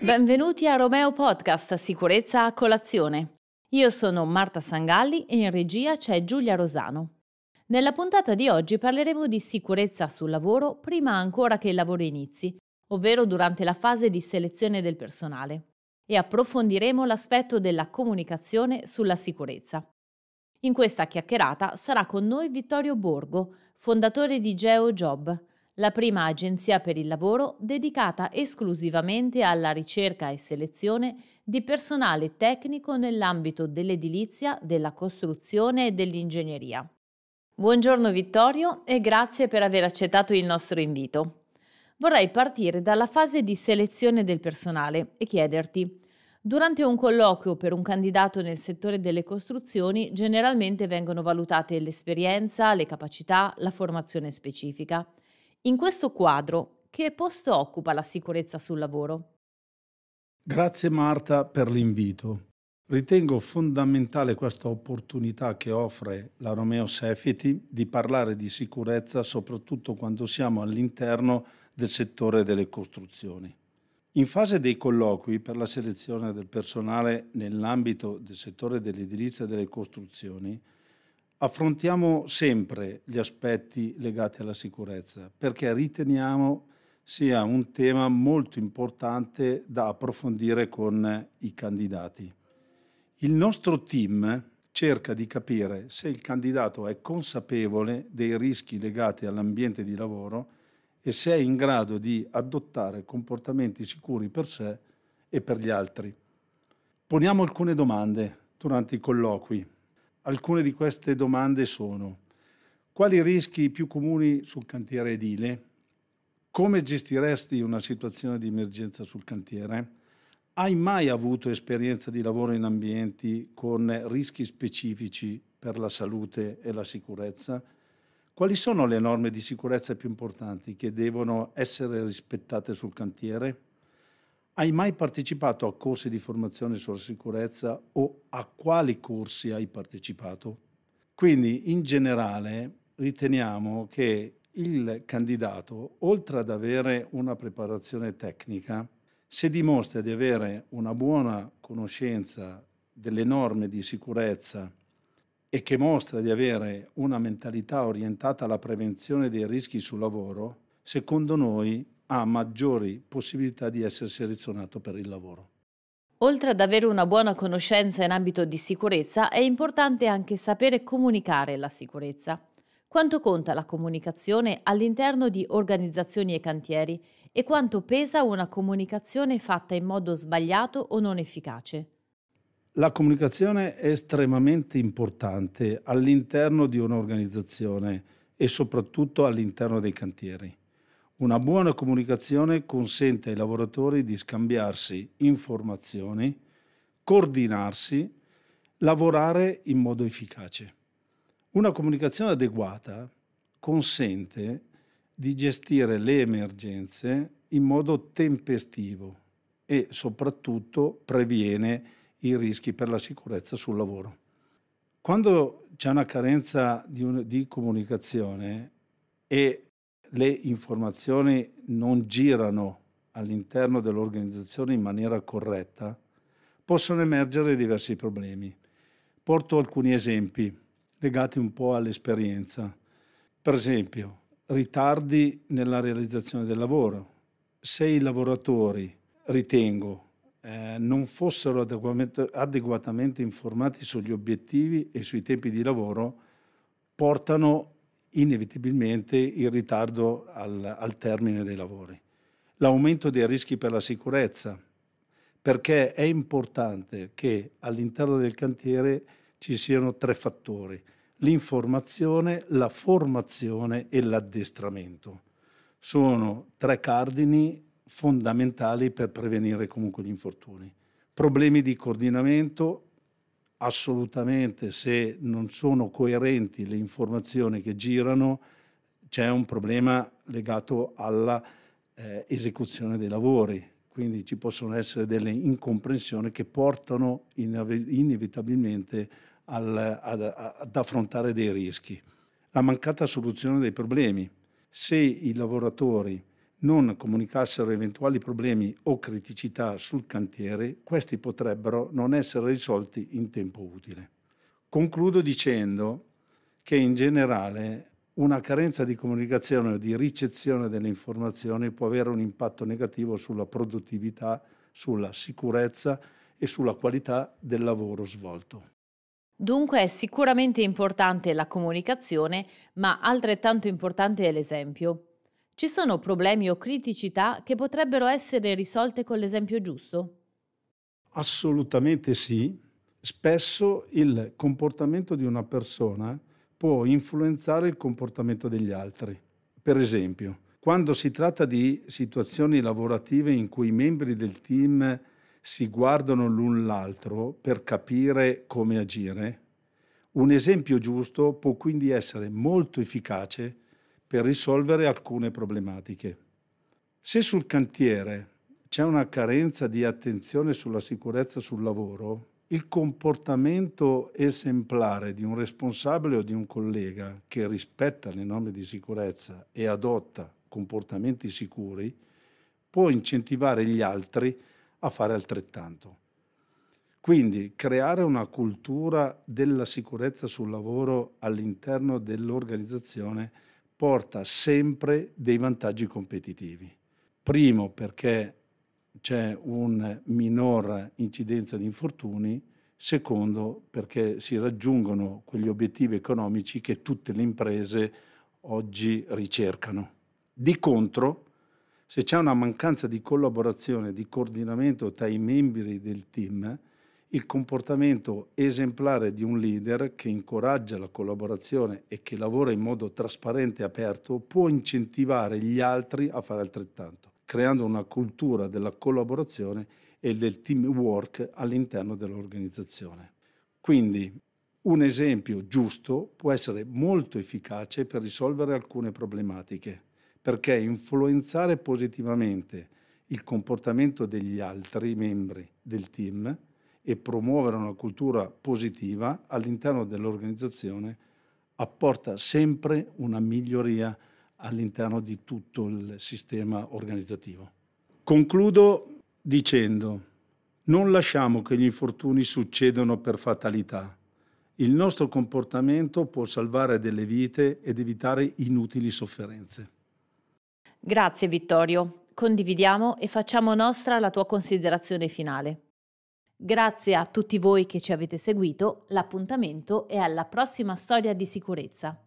Benvenuti a Romeo Podcast Sicurezza a colazione. Io sono Marta Sangalli e in regia c'è Giulia Rosano. Nella puntata di oggi parleremo di sicurezza sul lavoro prima ancora che il lavoro inizi, ovvero durante la fase di selezione del personale, e approfondiremo l'aspetto della comunicazione sulla sicurezza. In questa chiacchierata sarà con noi Vittorio Borgo, fondatore di GeoJob, la prima agenzia per il lavoro dedicata esclusivamente alla ricerca e selezione di personale tecnico nell'ambito dell'edilizia, della costruzione e dell'ingegneria. Buongiorno Vittorio e grazie per aver accettato il nostro invito. Vorrei partire dalla fase di selezione del personale e chiederti, Durante un colloquio per un candidato nel settore delle costruzioni generalmente vengono valutate l'esperienza, le capacità, la formazione specifica. In questo quadro, che posto occupa la sicurezza sul lavoro? Grazie Marta per l'invito. Ritengo fondamentale questa opportunità che offre la Romeo Safety di parlare di sicurezza soprattutto quando siamo all'interno del settore delle costruzioni. In fase dei colloqui per la selezione del personale nell'ambito del settore dell'edilizia e delle costruzioni, affrontiamo sempre gli aspetti legati alla sicurezza perché riteniamo sia un tema molto importante da approfondire con i candidati. Il nostro team cerca di capire se il candidato è consapevole dei rischi legati all'ambiente di lavoro e se è in grado di adottare comportamenti sicuri per sé e per gli altri. Poniamo alcune domande durante i colloqui Alcune di queste domande sono quali rischi più comuni sul cantiere edile? Come gestiresti una situazione di emergenza sul cantiere? Hai mai avuto esperienza di lavoro in ambienti con rischi specifici per la salute e la sicurezza? Quali sono le norme di sicurezza più importanti che devono essere rispettate sul cantiere? Hai mai partecipato a corsi di formazione sulla sicurezza o a quali corsi hai partecipato? Quindi in generale riteniamo che il candidato, oltre ad avere una preparazione tecnica, se dimostra di avere una buona conoscenza delle norme di sicurezza e che mostra di avere una mentalità orientata alla prevenzione dei rischi sul lavoro, secondo noi ha maggiori possibilità di essere selezionato per il lavoro. Oltre ad avere una buona conoscenza in ambito di sicurezza, è importante anche sapere comunicare la sicurezza. Quanto conta la comunicazione all'interno di organizzazioni e cantieri e quanto pesa una comunicazione fatta in modo sbagliato o non efficace? La comunicazione è estremamente importante all'interno di un'organizzazione e soprattutto all'interno dei cantieri. Una buona comunicazione consente ai lavoratori di scambiarsi informazioni, coordinarsi, lavorare in modo efficace. Una comunicazione adeguata consente di gestire le emergenze in modo tempestivo e soprattutto previene i rischi per la sicurezza sul lavoro. Quando c'è una carenza di, un, di comunicazione e le informazioni non girano all'interno dell'organizzazione in maniera corretta, possono emergere diversi problemi. Porto alcuni esempi legati un po' all'esperienza. Per esempio, ritardi nella realizzazione del lavoro. Se i lavoratori, ritengo, eh, non fossero adeguatamente, adeguatamente informati sugli obiettivi e sui tempi di lavoro, portano inevitabilmente il ritardo al, al termine dei lavori. L'aumento dei rischi per la sicurezza, perché è importante che all'interno del cantiere ci siano tre fattori, l'informazione, la formazione e l'addestramento. Sono tre cardini fondamentali per prevenire comunque gli infortuni. Problemi di coordinamento, assolutamente se non sono coerenti le informazioni che girano c'è un problema legato alla eh, esecuzione dei lavori, quindi ci possono essere delle incomprensioni che portano inevitabilmente al, ad, ad affrontare dei rischi. La mancata soluzione dei problemi. Se i lavoratori non comunicassero eventuali problemi o criticità sul cantiere, questi potrebbero non essere risolti in tempo utile. Concludo dicendo che in generale una carenza di comunicazione o di ricezione delle informazioni può avere un impatto negativo sulla produttività, sulla sicurezza e sulla qualità del lavoro svolto. Dunque è sicuramente importante la comunicazione, ma altrettanto importante è l'esempio. Ci sono problemi o criticità che potrebbero essere risolte con l'esempio giusto? Assolutamente sì. Spesso il comportamento di una persona può influenzare il comportamento degli altri. Per esempio, quando si tratta di situazioni lavorative in cui i membri del team si guardano l'un l'altro per capire come agire, un esempio giusto può quindi essere molto efficace per risolvere alcune problematiche. Se sul cantiere c'è una carenza di attenzione sulla sicurezza sul lavoro, il comportamento esemplare di un responsabile o di un collega che rispetta le norme di sicurezza e adotta comportamenti sicuri può incentivare gli altri a fare altrettanto. Quindi creare una cultura della sicurezza sul lavoro all'interno dell'organizzazione porta sempre dei vantaggi competitivi. Primo perché c'è una minor incidenza di infortuni, secondo perché si raggiungono quegli obiettivi economici che tutte le imprese oggi ricercano. Di contro, se c'è una mancanza di collaborazione, di coordinamento tra i membri del team, il comportamento esemplare di un leader che incoraggia la collaborazione e che lavora in modo trasparente e aperto può incentivare gli altri a fare altrettanto, creando una cultura della collaborazione e del teamwork all'interno dell'organizzazione. Quindi un esempio giusto può essere molto efficace per risolvere alcune problematiche, perché influenzare positivamente il comportamento degli altri membri del team e promuovere una cultura positiva all'interno dell'organizzazione apporta sempre una miglioria all'interno di tutto il sistema organizzativo. Concludo dicendo, non lasciamo che gli infortuni succedano per fatalità. Il nostro comportamento può salvare delle vite ed evitare inutili sofferenze. Grazie Vittorio, condividiamo e facciamo nostra la tua considerazione finale. Grazie a tutti voi che ci avete seguito, l'appuntamento è alla prossima storia di sicurezza.